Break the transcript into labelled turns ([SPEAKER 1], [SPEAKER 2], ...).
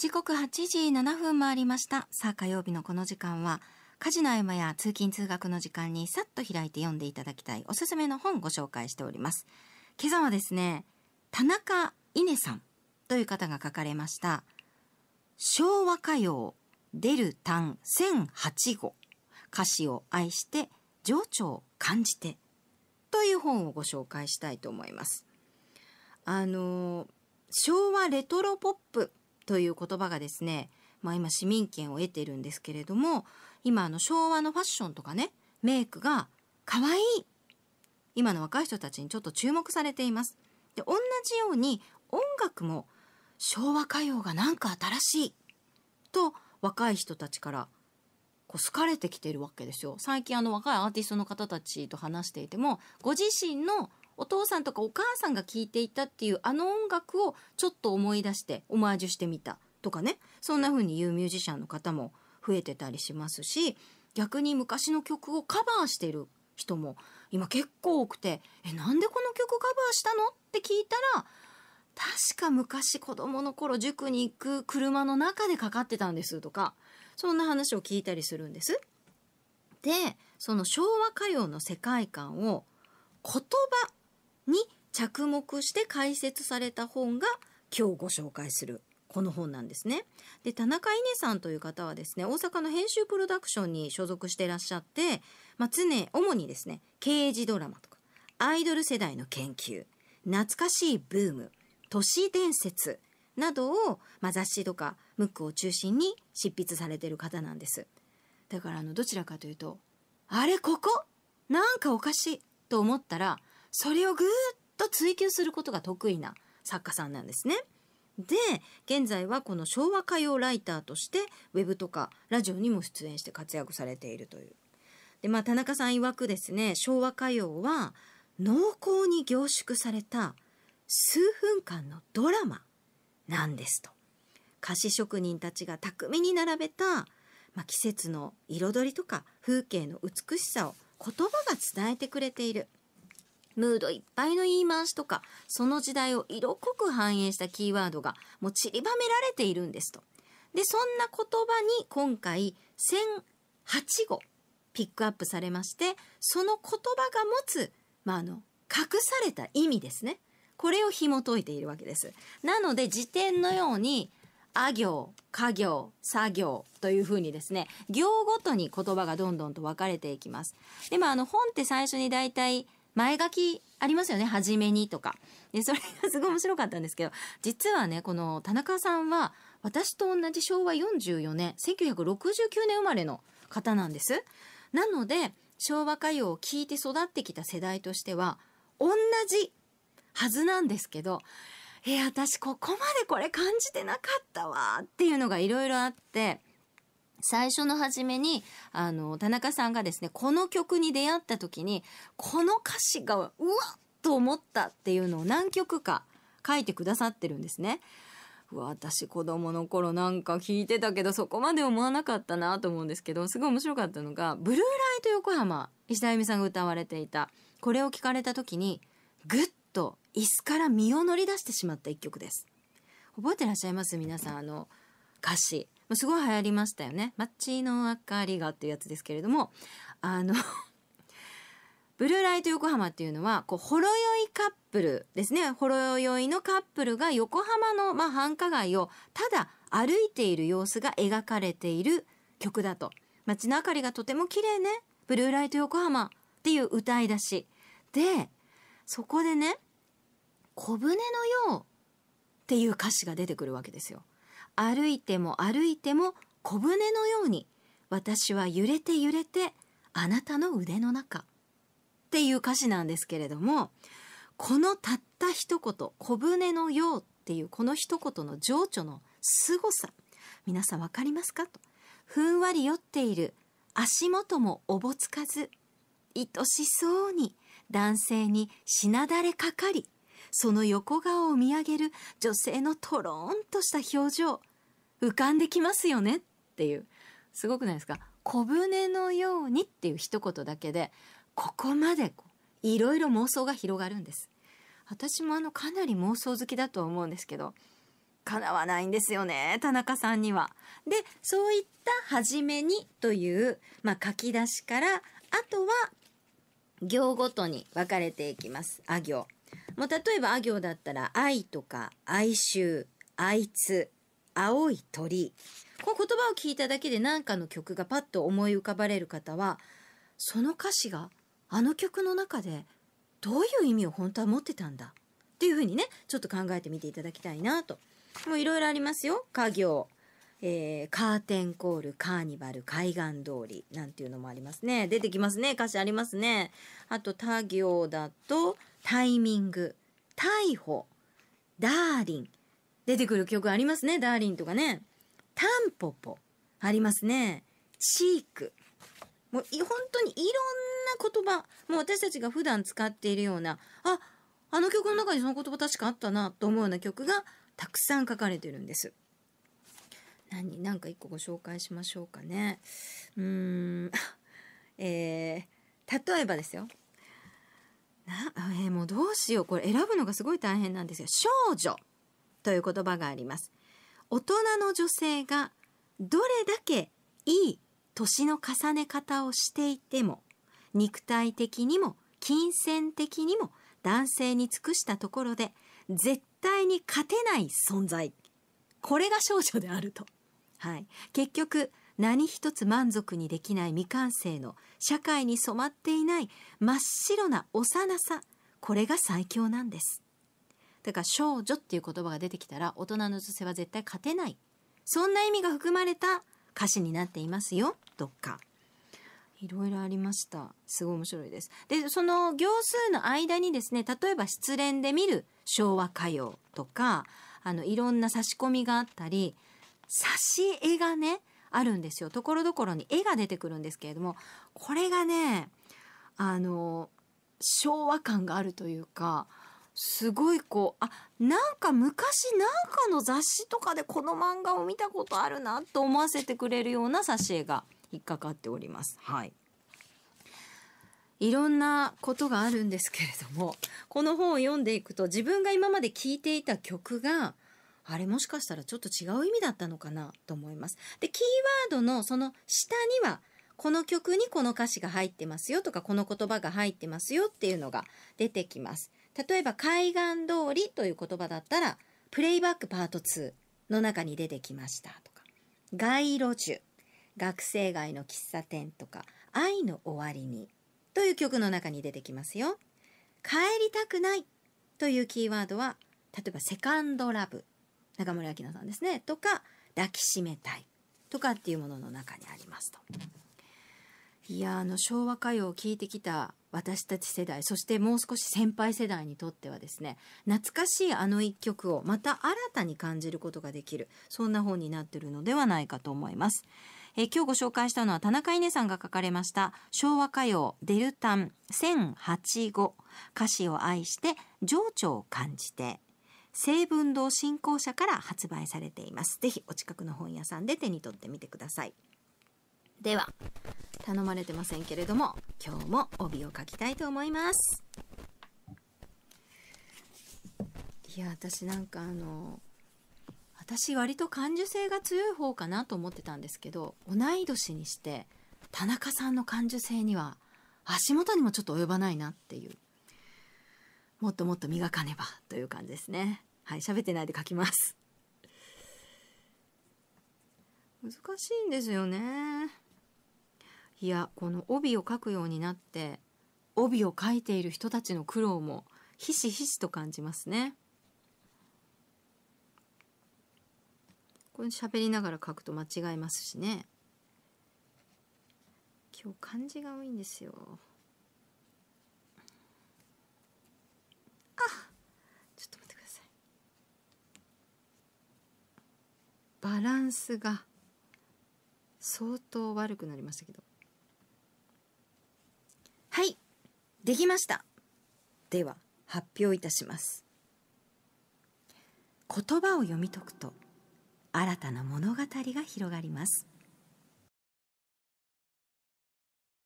[SPEAKER 1] 時刻8時7分もありました。さあ、火曜日のこの時間は、家事の合間や通勤通学の時間にさっと開いて読んでいただきたいおすすめの本ご紹介しております。今朝はですね、田中稲さんという方が書かれました、昭和歌謡デルタン1008号歌詞を愛して情緒を感じてという本をご紹介したいと思います。あの、昭和レトロポップという言葉がですね、まあ、今市民権を得ているんですけれども今あの昭和のファッションとかねメイクが可愛い今の若い人たちにちょっと注目されています。で同じように音楽も昭和歌謡がなんか新しいと若い人たちからこう好かれてきてるわけですよ最近あの若いアーティストの方たちと話していてもご自身のお父さんとかお母さんが聴いていたっていうあの音楽をちょっと思い出してオマージュしてみたとかねそんな風に言うミュージシャンの方も増えてたりしますし逆に昔の曲をカバーしてる人も今結構多くて「えなんでこの曲カバーしたの?」って聞いたら確か昔子供の頃塾に行く車の中でかかってたんですとかそんな話を聞いたりするんです。でその昭和歌謡の世界観を言葉に着目して解説された本が今日ご紹介するこの本なんですね。で田中稲さんという方はですね大阪の編集プロダクションに所属してらっしゃって、まあ、常主にですね刑事ドラマとかアイドル世代の研究懐かしいブーム都市伝説などを、まあ、雑誌とかムックを中心に執筆されてる方なんです。だからあのどちらかというとあれここなんかおかしいと思ったらそれをぐーっと追求することが得意な作家さんなんですね。で、現在はこの昭和歌謡ライターとして、ウェブとかラジオにも出演して活躍されているという。で、まあ、田中さん曰くですね、昭和歌謡は、濃厚に凝縮された数分間のドラマなんですと。菓子職人たちが巧みに並べた、まあ、季節の彩りとか風景の美しさを言葉が伝えてくれている。ムードいっぱいの言い回しとか、その時代を色濃く反映したキーワードがもう散りばめられているんですと。で、そんな言葉に今回1008語ピックアップされまして、その言葉が持つ、まあ、あの、隠された意味ですね。これを紐解いているわけです。なので辞典のように、あ行、家行、作業というふうにですね、行ごとに言葉がどんどんと分かれていきます。でもあの本って最初に大体前書きありますよね、はじめにとか。で、それがすごい面白かったんですけど、実はね、この田中さんは、私と同じ昭和44年、1969年生まれの方なんです。なので、昭和歌謡を聴いて育ってきた世代としては、同じはずなんですけど、えー、私ここまでこれ感じてなかったわっていうのがいろいろあって、最初の初めに、あの、田中さんがですね、この曲に出会った時に、この歌詞が、うわっと思ったっていうのを何曲か書いてくださってるんですね。私子供の頃なんか聞いてたけど、そこまで思わなかったなと思うんですけど、すごい面白かったのが、ブルーライト横浜、石田由美さんが歌われていた、これを聞かれた時に、ぐっと椅子から身を乗り出してしまった一曲です。覚えてらっしゃいます皆さん、あの、歌詞。すごい流行りましたよね。街の明かりがっていうやつですけれども、あの ブルーライト横浜っていうのは、こう、ほろ酔いカップルですね。ほろ酔いのカップルが横浜の、まあ、繁華街をただ歩いている様子が描かれている曲だと。街の明かりがとても綺麗ね。ブルーライト横浜っていう歌い出し。で、そこでね、小舟のようっていう歌詞が出てくるわけですよ。歩いても歩いても小舟のように私は揺れて揺れてあなたの腕の中っていう歌詞なんですけれどもこのたった一言「小舟のよう」っていうこの一言の情緒の凄さ皆さん分かりますかとふんわり酔っている足元もおぼつかず愛しそうに男性にしなだれかかりその横顔を見上げる女性のとろーんとした表情、浮かんできますよねっていう。すごくないですか小舟のようにっていう一言だけで、ここまでいろいろ妄想が広がるんです。私もあのかなり妄想好きだと思うんですけど、叶わないんですよね、田中さんには。で、そういった初めにという、まあ、書き出しから、あとは行ごとに分かれていきます。あ行。もう例えばあ行だったら愛とか哀愁、あいつ、青い鳥。こう言葉を聞いただけで何かの曲がパッと思い浮かばれる方は、その歌詞があの曲の中でどういう意味を本当は持ってたんだっていうふうにね、ちょっと考えてみていただきたいなと。もういろいろありますよ。家業、えー、カーテンコール、カーニバル、海岸通りなんていうのもありますね。出てきますね。歌詞ありますね。あと、他行だと、タイミング、逮捕、ダーリン。出てくる曲ありますね、ダーリンとかね。タンポポ、ありますね。チーク。もう本当にいろんな言葉、もう私たちが普段使っているような、あ、あの曲の中にその言葉確かあったなと思うような曲がたくさん書かれてるんです。何、なんか一個ご紹介しましょうかね。うーん、えー、例えばですよ。な、えうしようこれ選ぶのがすごい大変なんですが少女という言葉があります大人の女性がどれだけいい年の重ね方をしていても肉体的にも金銭的にも男性に尽くしたところで絶対に勝てない存在これが少女であると、はい、結局何一つ満足にできない未完成の社会に染まっていない真っ白な幼さこれが最強なんですだから少女っていう言葉が出てきたら大人の女性は絶対勝てないそんな意味が含まれた歌詞になっていますよとかいろいろありましたすごい面白いですでその行数の間にですね例えば失恋で見る昭和歌謡とかあのいろんな差し込みがあったり挿絵がねあるんですよところどころに絵が出てくるんですけれどもこれがねあの昭和感があるというか、すごいこう、あ、なんか昔なんかの雑誌とかでこの漫画を見たことあるなと思わせてくれるような挿絵が引っかかっております。はい。いろんなことがあるんですけれども、この本を読んでいくと自分が今まで聴いていた曲が、あれもしかしたらちょっと違う意味だったのかなと思います。で、キーワードのその下にはこの曲にこの歌詞が入ってますよとか、この言葉が入ってますよっていうのが出てきます。例えば、海岸通りという言葉だったら、プレイバックパート2の中に出てきましたとか、街路樹、学生街の喫茶店とか、愛の終わりにという曲の中に出てきますよ。帰りたくないというキーワードは、例えばセカンドラブ、中村明菜さんですね、とか、抱きしめたいとかっていうものの中にありますと。いやあの昭和歌謡を聴いてきた私たち世代そしてもう少し先輩世代にとってはですね懐かしいあの一曲をまた新たに感じることができるそんな本になってるのではないかと思います。え今日ご紹介したのは田中稲さんが書かれました昭和歌謡デルタン1008 5歌詞を愛して情緒を感じて西文堂新仰者から発売されていますぜひお近くの本屋さんで手に取ってみてくださいでは、頼まれてませんけれども、今日も帯を書きたいと思います。いや、私なんかあの、私割と感受性が強い方かなと思ってたんですけど、同い年にして、田中さんの感受性には足元にもちょっと及ばないなっていう。もっともっと磨かねばという感じですね。はい、喋ってないで書きます。難しいんですよね。いやこの帯を書くようになって帯を書いている人たちの苦労もひしひしと感じますね。これ喋りながら書くと間違えますしね。今日漢字が多いんですよ。あちょっと待ってください。バランスが相当悪くなりましたけど。できましたでは発表いたします言葉を読み解くと新たな物語が広がります